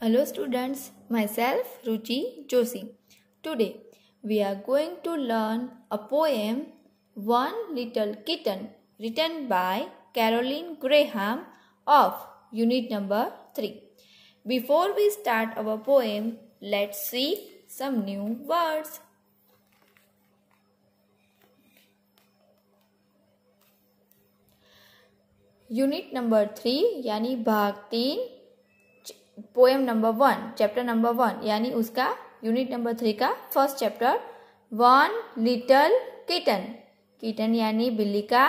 Hello students, myself Ruchi Joshi. Today we are going to learn a poem One Little Kitten written by Caroline Graham of unit number 3. Before we start our poem, let's see some new words. Unit Number Three, यानी भाग तीन poem number one chapter number one यानी उसका unit number three का first chapter one little kitten kitten यानी बिल्ली का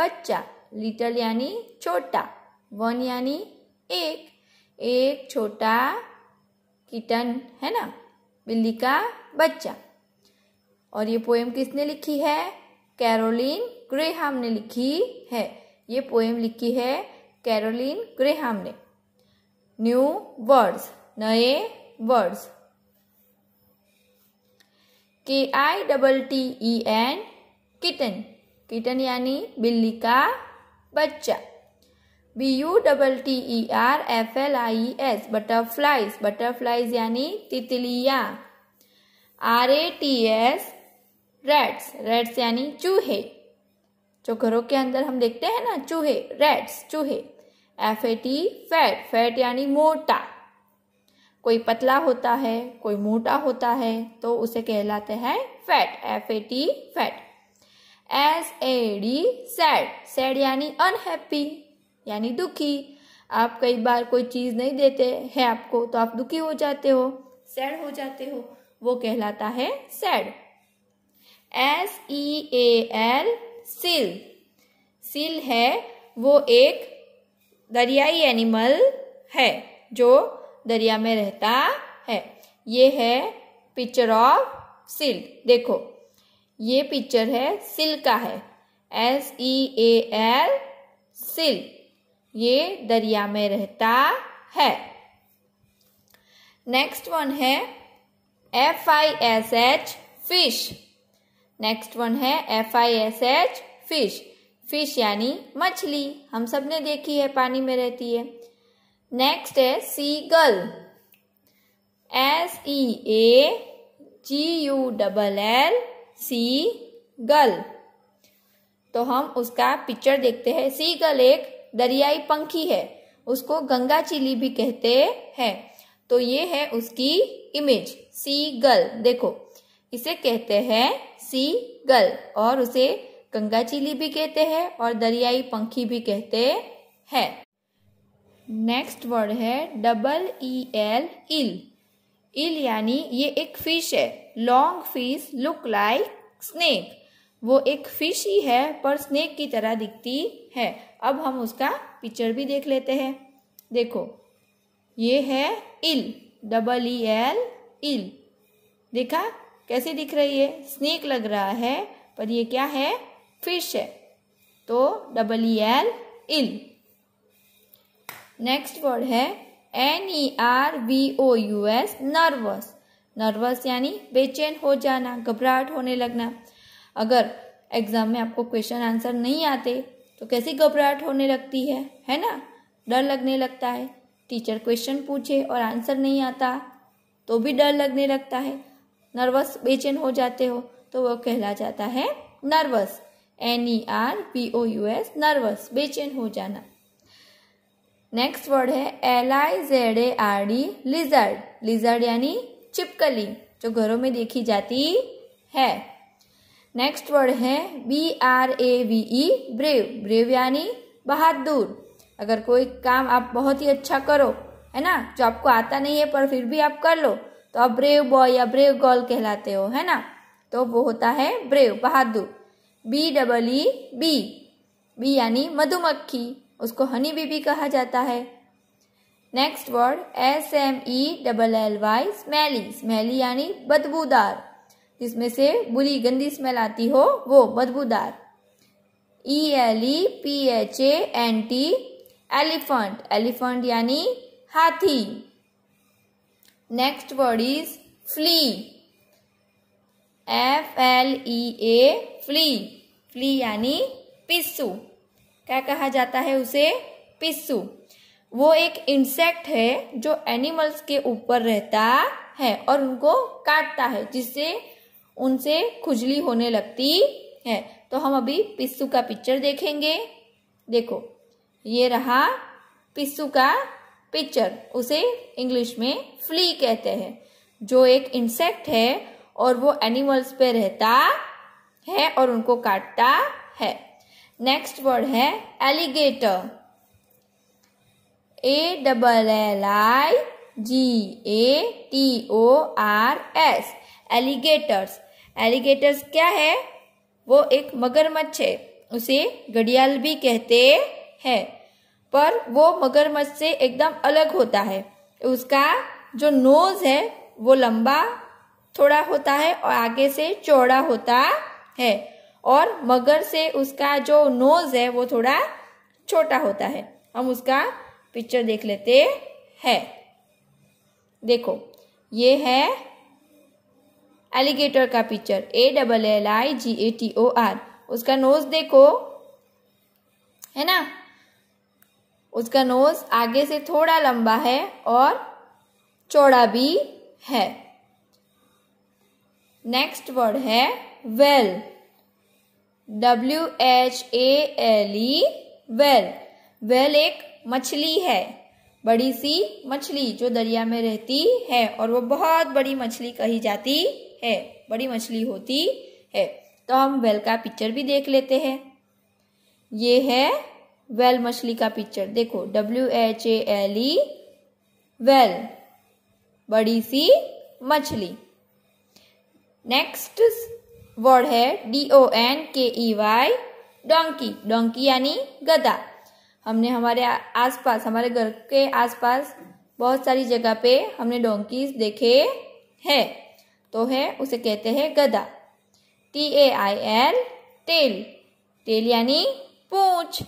बच्चा लिटल यानी छोटा वन यानी एक एक छोटा किटन है ना बिल्ली का बच्चा और ये पोएम किसने लिखी है कैरोलिन ग्रेहाम ने लिखी है ये पोएम लिखी है कैरोलिन ग्रेहाम ने न्यू वर्ड्स नए words K I double T E N kitten kitten यानी बिल्ली का बच्चा B U double T E R F L I S butterflies butterflies यानी तितलिया R A T S rats rats यानी चूहे जो घरों के अंदर हम देखते हैं ना चूहे रेड्स चूहे F A T fat fat यानी मोटा कोई पतला होता है कोई मोटा होता है तो उसे कहलाते हैं fat F A T fat S A D sad sad यानी अनहैप्पी यानी दुखी आप कई बार कोई चीज़ नहीं देते हैं आपको तो आप दुखी हो जाते हो सैड हो जाते हो वो कहलाता है sad S E A L seal seal है वो एक दरियाई एनिमल है जो दरिया में रहता है ये है पिक्चर ऑफ सिल देखो ये पिक्चर है सिल का है एस ई ए एल सिल ये दरिया में रहता है नेक्स्ट वन है F I S H fish next one है F I S H fish fish यानी मछली हम सब ने देखी है पानी में रहती है नेक्स्ट है seagull S E A G U double L seagull तो हम उसका पिक्चर देखते हैं सी गल एक दरियाई पंखी है उसको गंगा चिली भी कहते हैं तो ये है उसकी इमेज सी गल देखो इसे कहते हैं सी गल और उसे गंगा चीली भी कहते हैं और दरियाई पंखी भी कहते हैं नेक्स्ट वर्ड है double E L eel eel यानी ये एक फिश है long fish look like snake वो एक फिश ही है पर स्नेक की तरह दिखती है अब हम उसका पिक्चर भी देख लेते हैं देखो ये है इल डबल ई एल इल देखा कैसे दिख रही है स्नेक लग रहा है पर ये क्या है फिश है तो double E L eel next word है N E R V O U S nervous nervous यानी बेचैन हो जाना घबराहट होने लगना अगर एग्ज़ाम में आपको क्वेश्चन आंसर नहीं आते तो कैसी घबराहट होने लगती है है ना डर लगने लगता है टीचर क्वेश्चन पूछे और आंसर नहीं आता तो भी डर लगने लगता है नर्वस बेचैन हो जाते हो तो वह कहला जाता है nervous N E R P O U S nervous बेचैन हो जाना नेक्स्ट वर्ड है L I Z A R D lizard lizard यानी चिपकली जो घरों में देखी जाती है नेक्स्ट वर्ड है B R A V E brave brave यानी बहादुर अगर कोई काम आप बहुत ही अच्छा करो है ना जो आपको आता नहीं है पर फिर भी आप कर लो तो आप ब्रेव बॉय या ब्रेव गर्ल कहलाते हो है ना तो वो होता है ब्रेव बहादुर B double E bee bee यानी मधुमक्खी उसको हनी बीबी कहा जाता है next word S M E double L Y smelly smelly यानी बदबूदार जिसमें से बुरी गंदी स्मेल आती हो वो बदबूदार E L E P H A N T elephant elephant यानी हाथी next word is flea F L E A flea flea यानी पिस्सू क्या कहा जाता है उसे पिस्सू वो एक इंसेक्ट है जो एनिमल्स के ऊपर रहता है और उनको काटता है जिससे उनसे खुजली होने लगती है तो हम अभी पिस्सू का पिक्चर देखेंगे देखो ये रहा पिस्सू का पिक्चर उसे इंग्लिश में फ्ली कहते हैं जो एक इंसेक्ट है और वो एनिमल्स पे रहता है और उनको काटता है नेक्स्ट वर्ड है alligator A double L I G A T O R S alligators alligators क्या है वो एक मगरमच्छ है उसे घड़ियाल भी कहते हैं पर वो मगरमच्छ से एकदम अलग होता है उसका जो नोज है वो लंबा थोड़ा होता है और आगे से चौड़ा होता है और मगर से उसका जो नोज है वो थोड़ा छोटा होता है हम उसका पिक्चर देख लेते हैं देखो ये है एलिगेटर का picture A double L I G A T O R उसका नोज देखो है ना उसका नोज आगे से थोड़ा लंबा है और चौड़ा भी है नेक्स्ट वर्ड है whale W H A L E whale whale एक मछली है बड़ी सी मछली जो दरिया में रहती है और वो बहुत बड़ी मछली कही जाती है बड़ी मछली होती है तो हम वेल का पिक्चर भी देख लेते हैं ये है वेल मछली का पिक्चर देखो W H A L E whale बड़ी सी मछली नेक्स्ट वर्ड है D O N K E Y donkey donkey यानी गधा हमने हमारे आसपास हमारे घर के आसपास बहुत सारी जगह पे हमने डोंकीज देखे है तो है उसे कहते हैं गधा T A I L tail tail यानी पूछ